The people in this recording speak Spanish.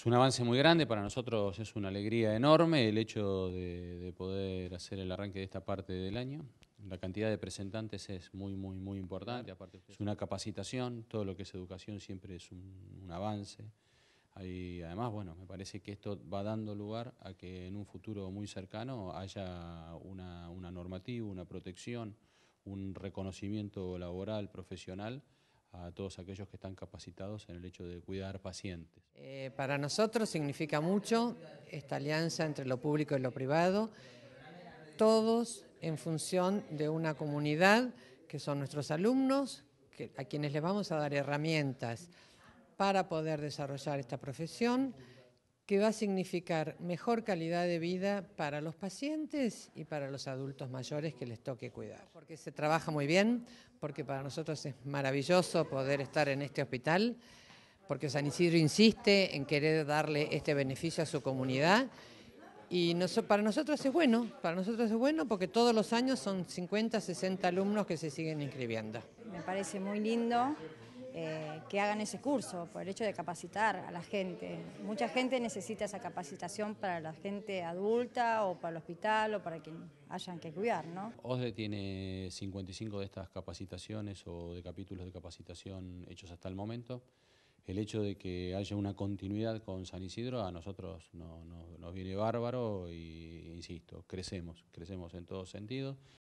Es un avance muy grande, para nosotros es una alegría enorme el hecho de, poder hacer el arranque de esta parte del año. La cantidad de presentantes es muy, muy, muy importante. es una capacitación, todo lo que es educación siempre es un, avance. Y además, bueno, me parece que esto va dando lugar a que en un futuro muy cercano haya una normativa, una protección, un reconocimiento laboral, profesional, a todos aquellos que están capacitados en el hecho de cuidar pacientes. Eh, para nosotros significa mucho esta alianza entre lo público y lo privado, todos en función de una comunidad que son nuestros alumnos, a quienes les vamos a dar herramientas para poder desarrollar esta profesión que va a significar mejor calidad de vida para los pacientes y para los adultos mayores que les toque cuidar. Porque se trabaja muy bien, porque para nosotros es maravilloso poder estar en este hospital, porque San Isidro insiste en querer darle este beneficio a su comunidad. Y para nosotros es bueno, para nosotros es bueno porque todos los años son 50, 60 alumnos que se siguen inscribiendo. Me parece muy lindo eh, que hagan ese curso, por el hecho de capacitar a la gente. Mucha gente necesita esa capacitación para la gente adulta o para el hospital o para quien hayan que cuidar, ¿no? OSDE tiene 55 de estas capacitaciones o de capítulos de capacitación hechos hasta el momento. El hecho de que haya una continuidad con San Isidro a nosotros nos viene bárbaro y, insisto, crecemos, crecemos en todos sentidos.